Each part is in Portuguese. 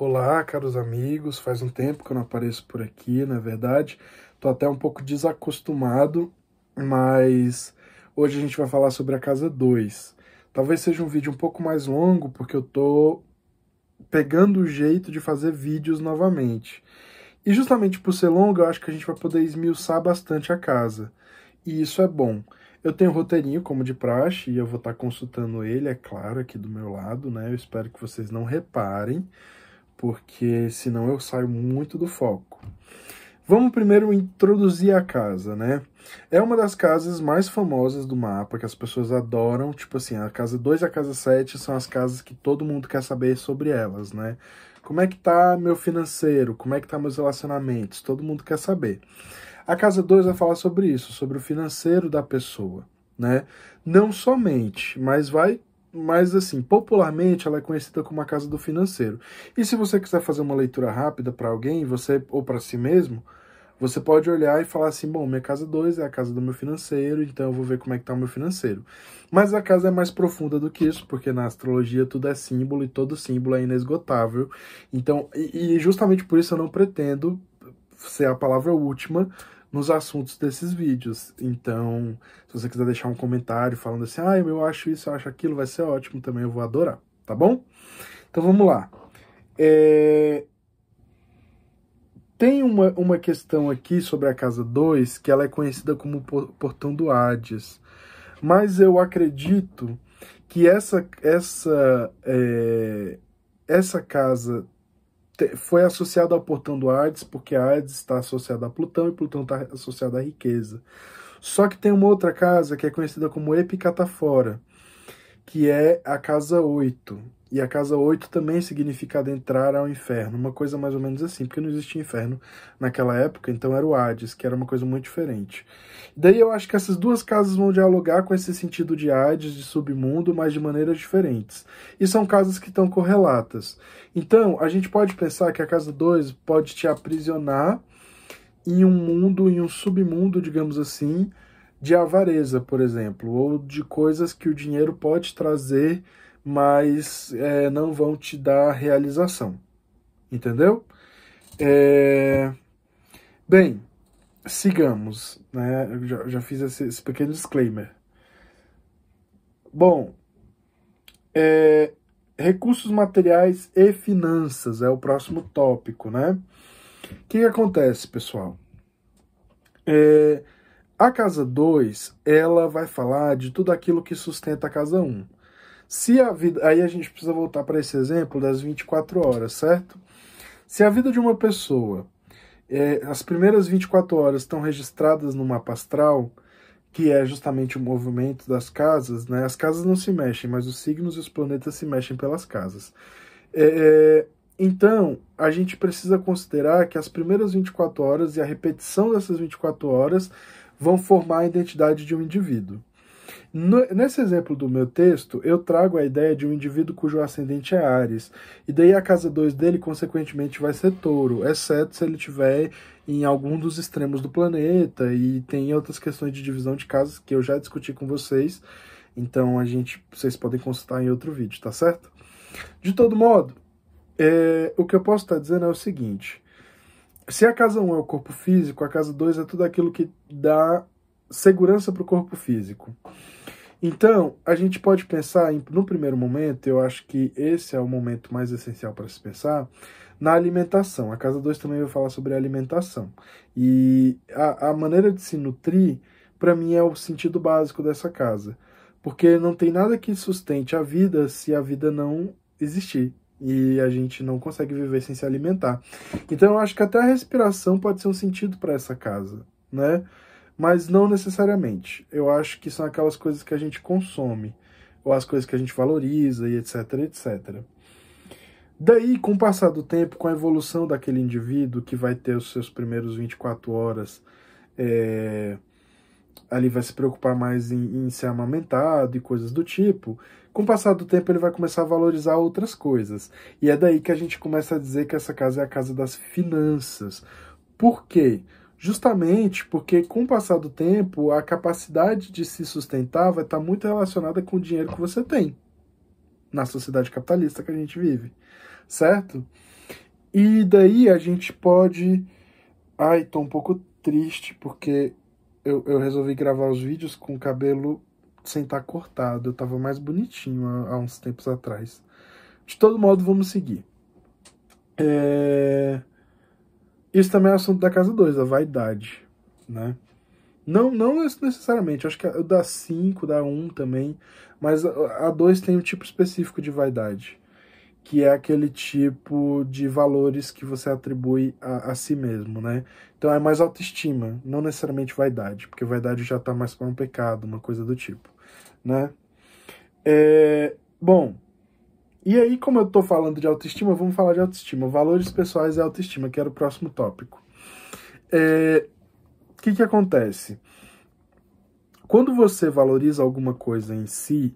Olá, caros amigos. Faz um tempo que eu não apareço por aqui, na é verdade. Tô até um pouco desacostumado, mas hoje a gente vai falar sobre a casa 2. Talvez seja um vídeo um pouco mais longo, porque eu tô pegando o jeito de fazer vídeos novamente. E justamente por ser longo, eu acho que a gente vai poder esmiuçar bastante a casa. E isso é bom. Eu tenho um roteirinho, como de praxe, e eu vou estar tá consultando ele, é claro, aqui do meu lado, né? Eu espero que vocês não reparem porque senão eu saio muito do foco. Vamos primeiro introduzir a casa, né? É uma das casas mais famosas do mapa, que as pessoas adoram. Tipo assim, a casa 2 e a casa 7 são as casas que todo mundo quer saber sobre elas, né? Como é que tá meu financeiro? Como é que tá meus relacionamentos? Todo mundo quer saber. A casa 2 vai falar sobre isso, sobre o financeiro da pessoa, né? Não somente, mas vai mas assim, popularmente ela é conhecida como a casa do financeiro. E se você quiser fazer uma leitura rápida para alguém, você ou para si mesmo, você pode olhar e falar assim, bom, minha casa 2 é a casa do meu financeiro, então eu vou ver como é que tá o meu financeiro. Mas a casa é mais profunda do que isso, porque na astrologia tudo é símbolo e todo símbolo é inesgotável. Então, e, e justamente por isso eu não pretendo ser a palavra última nos assuntos desses vídeos. Então, se você quiser deixar um comentário falando assim, ah, eu acho isso, eu acho aquilo, vai ser ótimo também, eu vou adorar, tá bom? Então vamos lá. É... Tem uma, uma questão aqui sobre a casa 2 que ela é conhecida como Portão do Hades, mas eu acredito que essa, essa, é... essa casa foi associado ao portão do Hades, porque Hades está associado a Plutão e Plutão está associado à riqueza. Só que tem uma outra casa que é conhecida como Epicatafora, que é a casa 8. E a casa 8 também é significa adentrar ao inferno, uma coisa mais ou menos assim, porque não existia inferno naquela época, então era o Hades, que era uma coisa muito diferente. Daí eu acho que essas duas casas vão dialogar com esse sentido de Hades, de submundo, mas de maneiras diferentes. E são casas que estão correlatas. Então, a gente pode pensar que a casa 2 pode te aprisionar em um mundo, em um submundo, digamos assim, de avareza, por exemplo, ou de coisas que o dinheiro pode trazer mas é, não vão te dar realização. Entendeu? É... Bem, sigamos. Né? Eu já, já fiz esse, esse, pequeno disclaimer. Bom, é... recursos materiais e finanças é o próximo tópico, né? O que, que acontece, pessoal? É... A casa 2, ela vai falar de tudo aquilo que sustenta a casa 1. Um. Se a vida, aí a gente precisa voltar para esse exemplo das 24 horas, certo? Se a vida de uma pessoa, é, as primeiras 24 horas estão registradas no mapa astral, que é justamente o movimento das casas, né? As casas não se mexem, mas os signos e os planetas se mexem pelas casas. É, é então, a gente precisa considerar que as primeiras 24 horas e a repetição dessas 24 horas vão formar a identidade de um indivíduo nesse exemplo do meu texto, eu trago a ideia de um indivíduo cujo ascendente é Ares, e daí a casa 2 dele, consequentemente, vai ser touro, exceto se ele tiver em algum dos extremos do planeta, e tem outras questões de divisão de casas que eu já discuti com vocês, então a gente, vocês podem consultar em outro vídeo, tá certo? De todo modo, é, o que eu posso estar dizendo é o seguinte: se a casa 1 um é o corpo físico, a casa 2 é tudo aquilo que dá segurança para o corpo físico. Então, a gente pode pensar, em, no primeiro momento, eu acho que esse é o momento mais essencial para se pensar, na alimentação. A Casa 2 também vai falar sobre alimentação. E a, a maneira de se nutrir, para mim, é o sentido básico dessa casa. Porque não tem nada que sustente a vida se a vida não existir. E a gente não consegue viver sem se alimentar. Então, eu acho que até a respiração pode ser um sentido para essa casa, né? mas não necessariamente. Eu acho que são aquelas coisas que a gente consome, ou as coisas que a gente valoriza e etc, etc. Daí, com o passar do tempo, com a evolução daquele indivíduo que vai ter os seus primeiros 24 horas, é, ali vai se preocupar mais em, em ser amamentado e coisas do tipo, com o passar do tempo ele vai começar a valorizar outras coisas. E é daí que a gente começa a dizer que essa casa é a casa das finanças. Por quê? Porque Justamente porque, com o passar do tempo, a capacidade de se sustentar vai estar tá muito relacionada com o dinheiro que você tem na sociedade capitalista que a gente vive, certo? E daí a gente pode. Ai, tô um pouco triste porque eu, eu resolvi gravar os vídeos com o cabelo sem estar tá cortado. Eu tava mais bonitinho há, há uns tempos atrás. De todo modo, vamos seguir. É. Isso também é assunto da casa 2, a vaidade, né? Não, não necessariamente, acho que o da 5, da 1 um também, mas a 2 tem um tipo específico de vaidade, que é aquele tipo de valores que você atribui a, a si mesmo, né? Então é mais autoestima, não necessariamente vaidade, porque vaidade já está mais para um pecado, uma coisa do tipo, né? É, bom, e aí, como eu estou falando de autoestima, vamos falar de autoestima. Valores pessoais e autoestima, que era o próximo tópico. O é, que, que acontece? Quando você valoriza alguma coisa em si,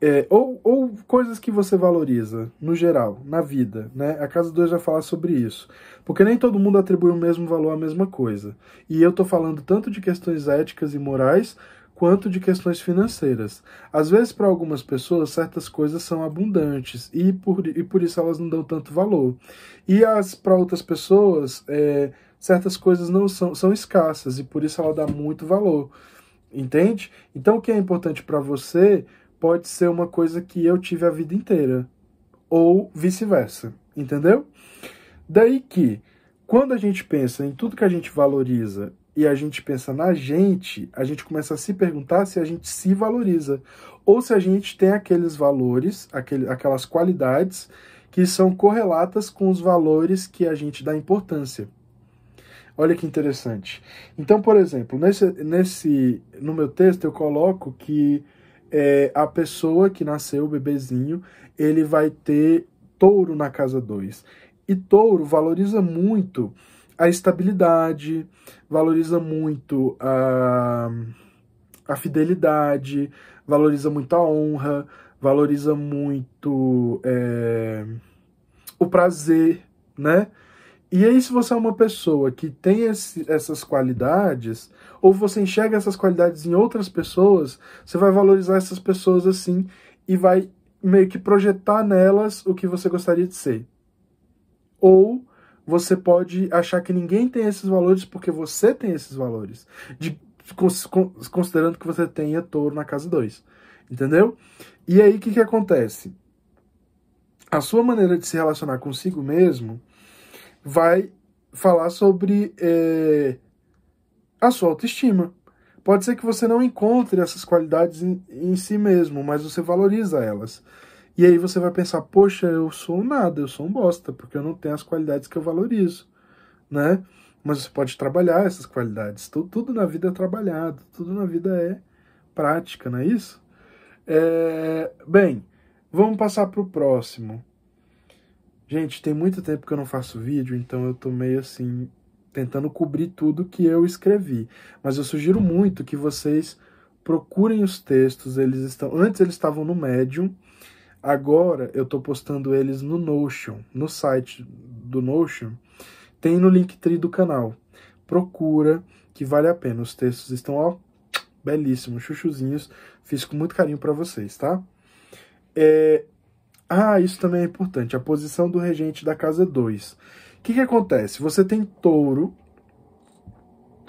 é, ou, ou coisas que você valoriza, no geral, na vida, né? A Casa 2 vai falar sobre isso. Porque nem todo mundo atribui o mesmo valor à mesma coisa. E eu estou falando tanto de questões éticas e morais, quanto de questões financeiras. Às vezes, para algumas pessoas, certas coisas são abundantes e por, e por isso elas não dão tanto valor. E para outras pessoas, é, certas coisas não são, são escassas e por isso ela dá muito valor. Entende? Então, o que é importante para você pode ser uma coisa que eu tive a vida inteira, ou vice-versa. Entendeu? Daí que, quando a gente pensa em tudo que a gente valoriza e a gente pensa na gente, a gente começa a se perguntar se a gente se valoriza ou se a gente tem aqueles valores, aquele, aquelas qualidades que são correlatas com os valores que a gente dá importância. Olha que interessante. Então, por exemplo, nesse, nesse no meu texto eu coloco que é, a pessoa que nasceu, o bebezinho, ele vai ter touro na casa 2. E touro valoriza muito a estabilidade, valoriza muito a, a fidelidade, valoriza muito a honra, valoriza muito é, o prazer, né? E aí, se você é uma pessoa que tem esse, essas qualidades, ou você enxerga essas qualidades em outras pessoas, você vai valorizar essas pessoas assim e vai meio que projetar nelas o que você gostaria de ser. Ou você pode achar que ninguém tem esses valores porque você tem esses valores. De, considerando que você tenha touro na casa 2. Entendeu? E aí o que, que acontece? A sua maneira de se relacionar consigo mesmo vai falar sobre é, a sua autoestima. Pode ser que você não encontre essas qualidades em, em si mesmo, mas você valoriza elas. E aí você vai pensar, poxa, eu sou nada, eu sou um bosta, porque eu não tenho as qualidades que eu valorizo, né? Mas você pode trabalhar essas qualidades. Tudo, então, tudo na vida é trabalhado, tudo na vida é prática, não é isso? É... Bem, vamos passar para o próximo. Gente, tem muito tempo que eu não faço vídeo, então eu tô meio assim, tentando cobrir tudo que eu escrevi. Mas eu sugiro muito que vocês procurem os textos, eles estão. Antes eles estavam no Medium Agora eu estou postando eles no Notion, no site do Notion, tem no Linktree do canal. Procura que vale a pena. Os textos estão ó belíssimos, chuchuzinhos, fiz com muito carinho para vocês, tá? É... Ah, isso também é importante, a posição do regente da casa 2. É o que, que acontece? Você tem touro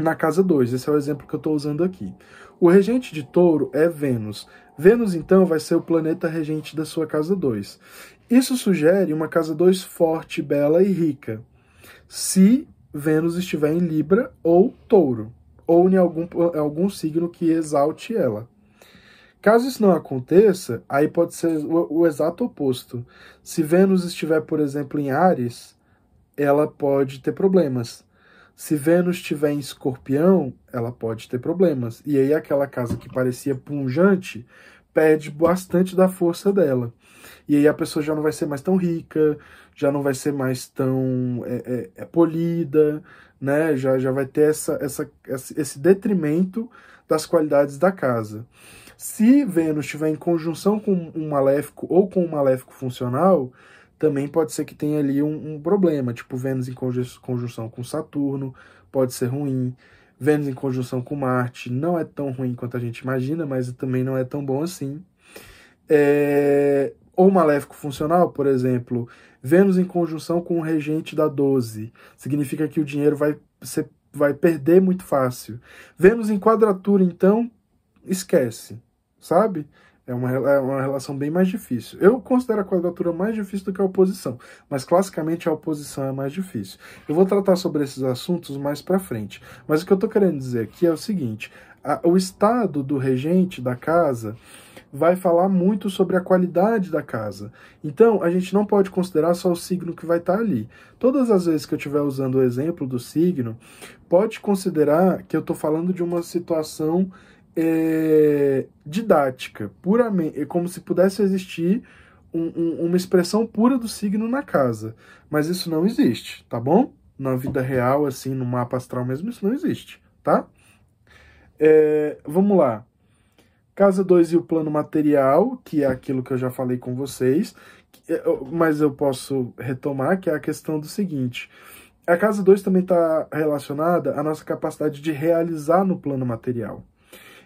na casa 2. Esse é o exemplo que eu estou usando aqui. O regente de touro é Vênus. Vênus, então, vai ser o planeta regente da sua casa 2. Isso sugere uma casa 2 forte, bela e rica, se Vênus estiver em Libra ou Touro, ou em algum, algum signo que exalte ela. Caso isso não aconteça, aí pode ser o, o exato oposto. Se Vênus estiver, por exemplo, em Ares, ela pode ter problemas se Vênus tiver em escorpião, ela pode ter problemas. E aí aquela casa que parecia punjante perde bastante da força dela. E aí a pessoa já não vai ser mais tão rica, já não vai ser mais tão é, é, é polida, né? Já, já vai ter essa, essa, esse detrimento das qualidades da casa. Se Vênus estiver em conjunção com um maléfico ou com um maléfico funcional, também pode ser que tenha ali um, um problema, tipo Vênus em conjunção com Saturno, pode ser ruim. Vênus em conjunção com Marte não é tão ruim quanto a gente imagina, mas também não é tão bom assim. É... Ou maléfico funcional, por exemplo, Vênus em conjunção com o regente da 12, significa que o dinheiro vai, ser, vai perder muito fácil. Vênus em quadratura, então, esquece, sabe? É uma, é uma relação bem mais difícil. Eu considero a quadratura mais difícil do que a oposição, mas classicamente a oposição é mais difícil. Eu vou tratar sobre esses assuntos mais para frente, mas o que eu estou querendo dizer aqui é o seguinte: a, o estado do regente da casa vai falar muito sobre a qualidade da casa. Então, a gente não pode considerar só o signo que vai estar tá ali. Todas as vezes que eu estiver usando o exemplo do signo, pode considerar que eu estou falando de uma situação é, didática, puramente, é como se pudesse existir um, um, uma expressão pura do signo na casa. Mas isso não existe, tá bom? Na vida real, assim, no mapa astral mesmo, isso não existe, tá? É, vamos lá. Casa 2 e o plano material, que é aquilo que eu já falei com vocês, é, mas eu posso retomar, que é a questão do seguinte. A casa 2 também está relacionada à nossa capacidade de realizar no plano material.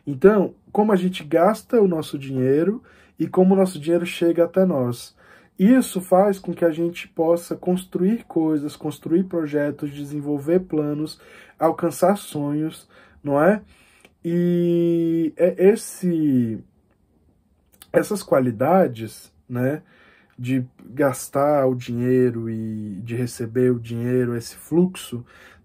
Então, como a gente gasta o nosso dinheiro e como o nosso dinheiro chega até nós. Isso faz com que a gente possa construir coisas, construir projetos, desenvolver planos, alcançar sonhos, não é? E é esse, essas qualidades, né, de gastar o dinheiro e de receber o dinheiro, esse fluxo,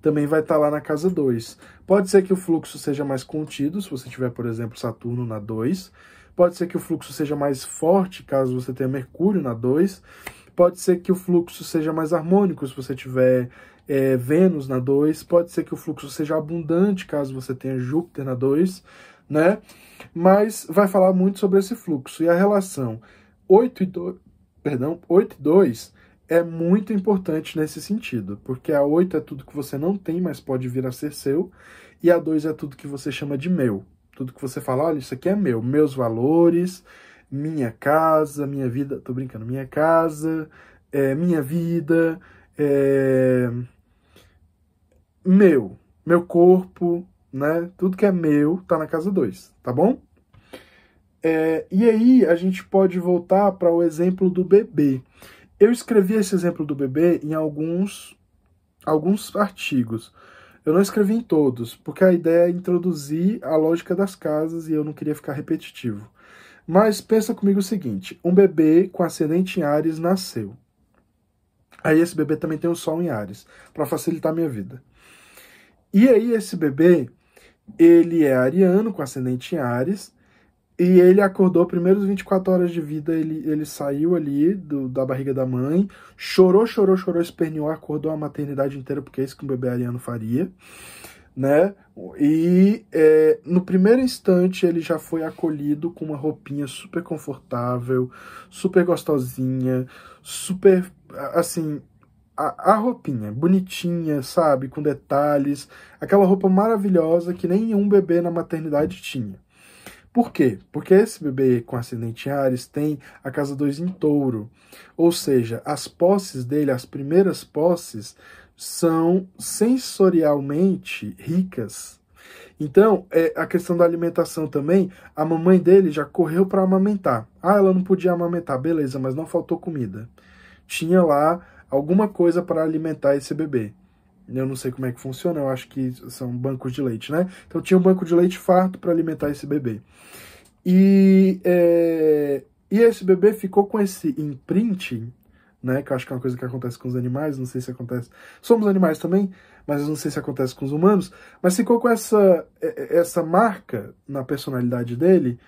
também vai estar tá lá na casa 2. Pode ser que o fluxo seja mais contido, se você tiver, por exemplo, Saturno na 2. Pode ser que o fluxo seja mais forte, caso você tenha Mercúrio na 2. Pode ser que o fluxo seja mais harmônico, se você tiver é, Vênus na 2. Pode ser que o fluxo seja abundante, caso você tenha Júpiter na 2. Né? Mas vai falar muito sobre esse fluxo. E a relação 8 e 2, perdão, 8 e 2 é muito importante nesse sentido, porque a 8 é tudo que você não tem, mas pode vir a ser seu, e a 2 é tudo que você chama de meu. Tudo que você fala, olha, isso aqui é meu, meus valores, minha casa, minha vida, tô brincando, minha casa, é, minha vida, é, meu, meu corpo, né? Tudo que é meu tá na casa 2, tá bom? É, e aí a gente pode voltar para o exemplo do bebê. Eu escrevi esse exemplo do bebê em alguns, alguns artigos. Eu não escrevi em todos, porque a ideia é introduzir a lógica das casas e eu não queria ficar repetitivo. Mas pensa comigo o seguinte: um bebê com ascendente em Ares nasceu. Aí esse bebê também tem o um Sol em Ares, para facilitar a minha vida. E aí esse bebê, ele é ariano com ascendente em Ares, e ele acordou, primeiros 24 horas de vida, ele, ele saiu ali do, da barriga da mãe, chorou, chorou, chorou, esperneou, acordou a maternidade inteira, porque é isso que um bebê ariano faria, né? E é, no primeiro instante ele já foi acolhido com uma roupinha super confortável, super gostosinha, super, assim, a, a, roupinha, bonitinha, sabe? Com detalhes, aquela roupa maravilhosa que nenhum bebê na maternidade tinha. Por quê? Porque esse bebê com acidente em Ares tem a casa 2 em touro. Ou seja, as posses dele, as primeiras posses, são sensorialmente ricas. Então, é, a questão da alimentação também, a mamãe dele já correu para amamentar. Ah, ela não podia amamentar, beleza, mas não faltou comida. Tinha lá alguma coisa para alimentar esse bebê eu não sei como é que funciona, eu acho que são bancos de leite, né? Então tinha um banco de leite farto para alimentar esse bebê. E, é, e esse bebê ficou com esse imprinting, né? Que eu acho que é uma coisa que acontece com os animais, não sei se acontece. Somos animais também, mas eu não sei se acontece com os humanos. Mas ficou com essa, é, é, essa marca na personalidade dele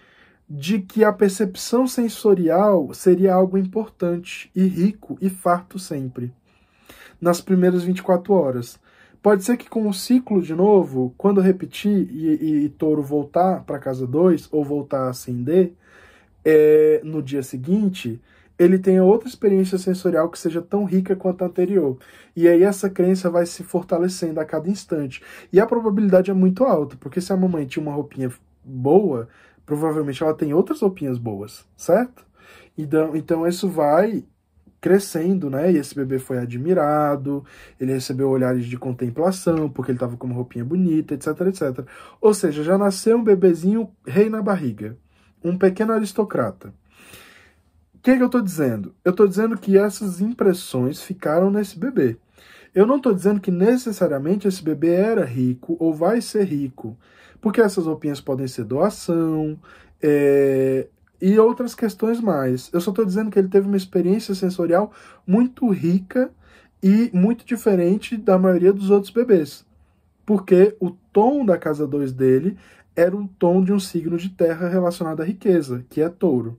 de que a percepção sensorial seria algo importante e rico e farto sempre nas primeiras 24 horas. Pode ser que com o ciclo de novo, quando repetir e, e, e touro voltar para casa 2 ou voltar a acender, é, no dia seguinte, ele tenha outra experiência sensorial que seja tão rica quanto a anterior. E aí essa crença vai se fortalecendo a cada instante. E a probabilidade é muito alta, porque se a mamãe tinha uma roupinha boa, provavelmente ela tem outras roupinhas boas, certo? Então, então isso vai crescendo, né? E esse bebê foi admirado, ele recebeu olhares de contemplação, porque ele estava com uma roupinha bonita, etc, etc. Ou seja, já nasceu um bebezinho rei na barriga, um pequeno aristocrata. O que, que eu estou dizendo? Eu estou dizendo que essas impressões ficaram nesse bebê. Eu não estou dizendo que necessariamente esse bebê era rico ou vai ser rico, porque essas roupinhas podem ser doação, é, e outras questões mais. Eu só estou dizendo que ele teve uma experiência sensorial muito rica e muito diferente da maioria dos outros bebês, porque o tom da casa 2 dele era o tom de um signo de terra relacionado à riqueza, que é touro.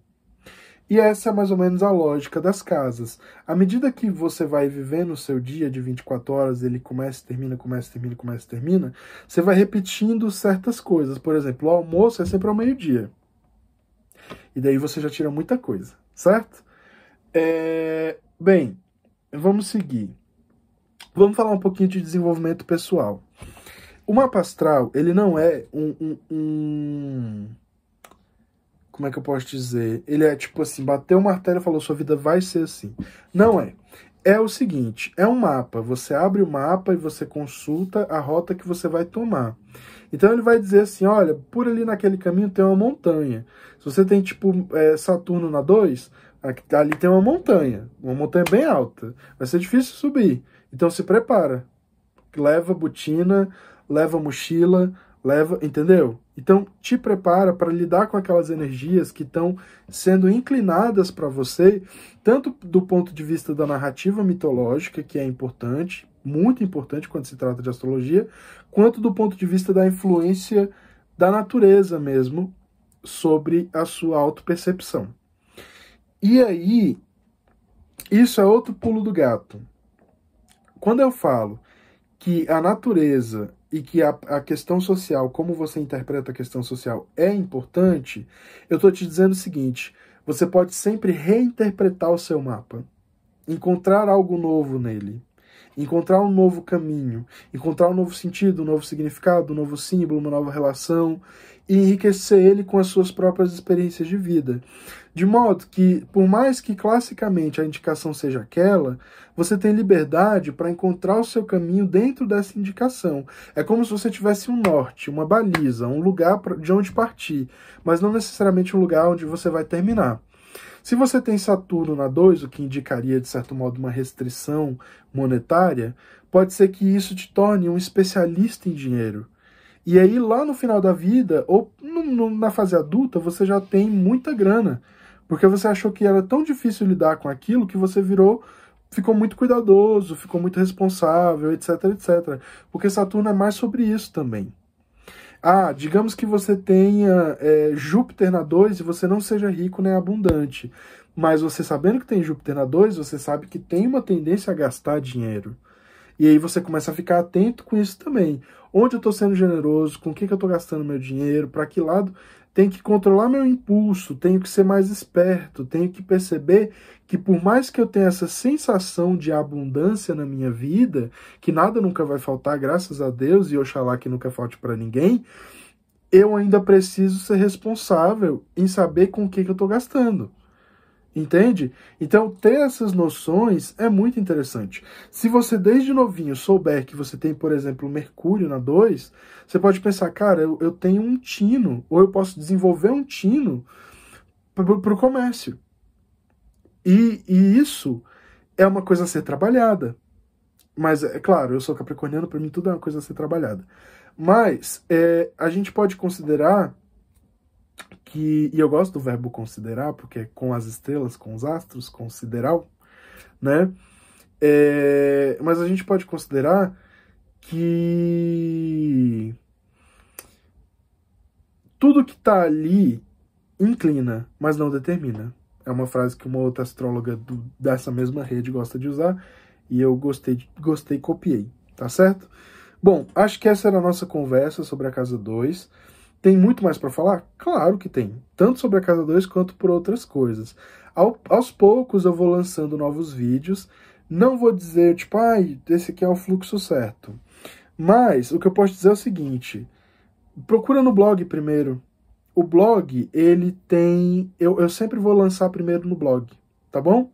E essa é mais ou menos a lógica das casas. À medida que você vai vivendo o seu dia de 24 horas, ele começa, termina, começa, termina, começa, termina, você vai repetindo certas coisas. Por exemplo, o almoço é sempre ao meio-dia. E daí você já tira muita coisa, certo? É... Bem, vamos seguir. Vamos falar um pouquinho de desenvolvimento pessoal. O mapa astral, ele não é um, um, um... Como é que eu posso dizer? Ele é tipo assim, bateu o martelo e falou, sua vida vai ser assim. Não é é o seguinte: é um mapa. Você abre o mapa e você consulta a rota que você vai tomar. Então ele vai dizer assim: olha, por ali naquele caminho tem uma montanha. Se você tem tipo é, Saturno na 2, ali tem uma montanha, uma montanha bem alta. Vai ser difícil subir. Então se prepara. Leva botina, leva mochila, leva, entendeu? Então, te prepara para lidar com aquelas energias que estão sendo inclinadas para você, tanto do ponto de vista da narrativa mitológica, que é importante, muito importante quando se trata de astrologia, quanto do ponto de vista da influência da natureza mesmo sobre a sua autopercepção. E aí, isso é outro pulo do gato. Quando eu falo que a natureza e que a, a, questão social, como você interpreta a questão social, é importante, eu estou te dizendo o seguinte: você pode sempre reinterpretar o seu mapa, encontrar algo novo nele, encontrar um novo caminho, encontrar um novo sentido, um novo significado, um novo símbolo, uma nova relação e enriquecer ele com as suas próprias experiências de vida. De modo que, por mais que classicamente a indicação seja aquela, você tem liberdade para encontrar o seu caminho dentro dessa indicação. É como se você tivesse um norte, uma baliza, um lugar de onde partir, mas não necessariamente um lugar onde você vai terminar. Se você tem Saturno na 2, o que indicaria, de certo modo, uma restrição monetária, pode ser que isso te torne um especialista em dinheiro. E aí, lá no final da vida, ou no, no, na fase adulta, você já tem muita grana. Porque você achou que era tão difícil lidar com aquilo que você virou ficou muito cuidadoso, ficou muito responsável, etc, etc. Porque Saturno é mais sobre isso também. Ah, digamos que você tenha é, Júpiter na 2 e você não seja rico nem abundante. Mas você sabendo que tem Júpiter na 2, você sabe que tem uma tendência a gastar dinheiro. E aí você começa a ficar atento com isso também. Onde eu estou sendo generoso, com o que, que eu estou gastando meu dinheiro, para que lado. Tenho que controlar meu impulso, tenho que ser mais esperto, tenho que perceber que por mais que eu tenha essa sensação de abundância na minha vida, que nada nunca vai faltar, graças a Deus e Oxalá que nunca falte para ninguém, eu ainda preciso ser responsável em saber com o que, que eu estou gastando. Entende? Então, ter essas noções é muito interessante. Se você desde novinho souber que você tem, por exemplo, Mercúrio na 2, você pode pensar, cara, eu, eu tenho um tino, ou eu posso desenvolver um tino para o comércio. E, e isso é uma coisa a ser trabalhada. Mas, é claro, eu sou capricorniano, para mim tudo é uma coisa a ser trabalhada. Mas é, a gente pode considerar que e eu gosto do verbo considerar porque é com as estrelas, com os astros, considerar, né? É, mas a gente pode considerar que tudo que está ali inclina, mas não determina. É uma frase que uma outra astróloga do, dessa mesma rede gosta de usar e eu gostei, gostei, copiei, tá certo? Bom, acho que essa era a nossa conversa sobre a casa 2. Tem muito mais para falar? Claro que tem, tanto sobre a Casa 2 quanto por outras coisas. Ao, aos poucos eu vou lançando novos vídeos. Não vou dizer, tipo, ai, ah, esse aqui é o fluxo certo. Mas o que eu posso dizer é o seguinte: procura no blog primeiro. O blog, ele tem. Eu, eu sempre vou lançar primeiro no blog, tá bom?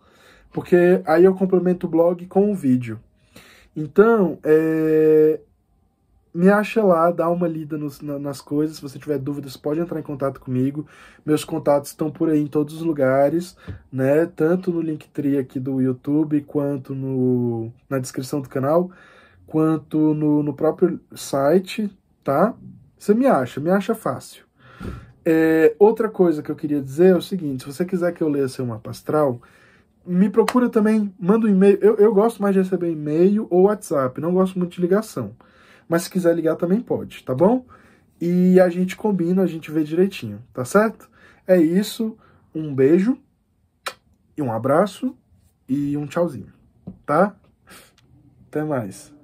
Porque aí eu complemento o blog com o vídeo. Então, é, me acha lá, dá uma lida nos, na, nas coisas. Se você tiver dúvidas, pode entrar em contato comigo. Meus contatos estão por aí em todos os lugares, né? Tanto no Linktree aqui do YouTube, quanto no, na descrição do canal, quanto no, no próprio site, tá? Você me acha, me acha fácil. É, outra coisa que eu queria dizer é o seguinte: se você quiser que eu leia seu mapa astral, me procura também, manda um e-mail. Eu, eu gosto mais de receber e-mail ou WhatsApp, não gosto muito de ligação. Mas se quiser ligar também pode, tá bom? E a gente combina, a gente vê direitinho, tá certo? É isso. Um beijo e um abraço e um tchauzinho, tá? Até mais.